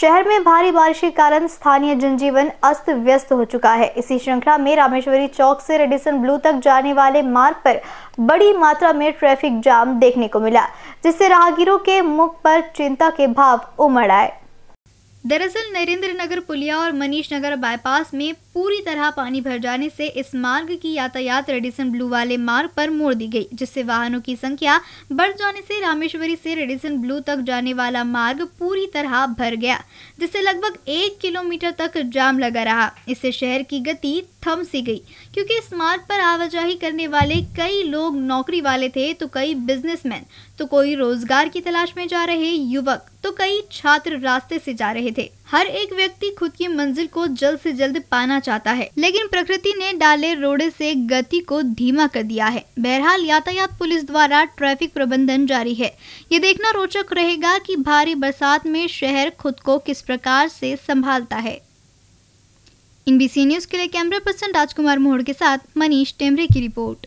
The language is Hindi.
शहर में भारी बारिश के कारण स्थानीय जनजीवन अस्त व्यस्त हो चुका है इसी श्रृंखला में रामेश्वरी चौक से रेडिसन ब्लू तक जाने वाले मार्ग पर बड़ी मात्रा में ट्रैफिक जाम देखने को मिला जिससे राहगीरों के मुख पर चिंता के भाव उमड़ आए दरअसल नरेंद्र नगर पुलिया और मनीष नगर बाईपास में पूरी तरह पानी भर जाने से इस मार्ग की यातायात रेडिसन ब्लू वाले मार्ग पर मोड़ दी गई जिससे वाहनों की संख्या बढ़ जाने से रामेश्वरी से रेडिसन ब्लू तक जाने वाला मार्ग पूरी तरह भर गया जिससे लगभग एक किलोमीटर तक जाम लगा रहा इससे शहर की गति थम सी गई क्योंकि इस मार्ग पर आवाजाही करने वाले कई लोग नौकरी वाले थे तो कई बिजनेसमैन तो कोई रोजगार की तलाश में जा रहे युवक तो कई छात्र रास्ते से जा रहे थे हर एक व्यक्ति खुद की मंजिल को जल्द से जल्द पाना चाहता है लेकिन प्रकृति ने डाले रोडे से गति को धीमा कर दिया है बहरहाल यातायात पुलिस द्वारा ट्रैफिक प्रबंधन जारी है ये देखना रोचक रहेगा कि भारी बरसात में शहर खुद को किस प्रकार से संभालता है इन बी न्यूज़ के लिए कैमरा पर्सन राजकुमार मोहड़ के साथ मनीष टेमरे की रिपोर्ट